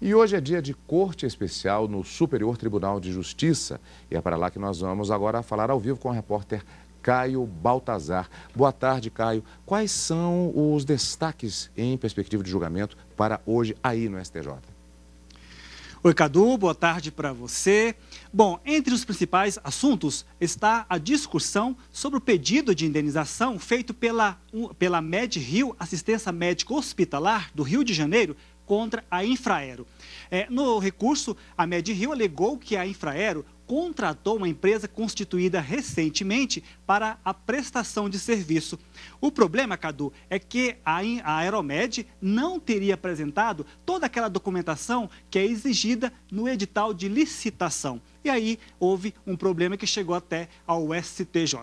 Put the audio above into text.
E hoje é dia de corte especial no Superior Tribunal de Justiça. E é para lá que nós vamos agora falar ao vivo com o repórter Caio Baltazar. Boa tarde, Caio. Quais são os destaques em perspectiva de julgamento para hoje aí no STJ? Oi, Cadu, boa tarde para você. Bom, entre os principais assuntos está a discussão sobre o pedido de indenização feito pela, pela MedRio Assistência Médica Hospitalar do Rio de Janeiro contra a Infraero. É, no recurso, a MedRio alegou que a Infraero contratou uma empresa constituída recentemente para a prestação de serviço. O problema, Cadu, é que a Aeromed não teria apresentado toda aquela documentação que é exigida no edital de licitação. E aí houve um problema que chegou até ao STJ.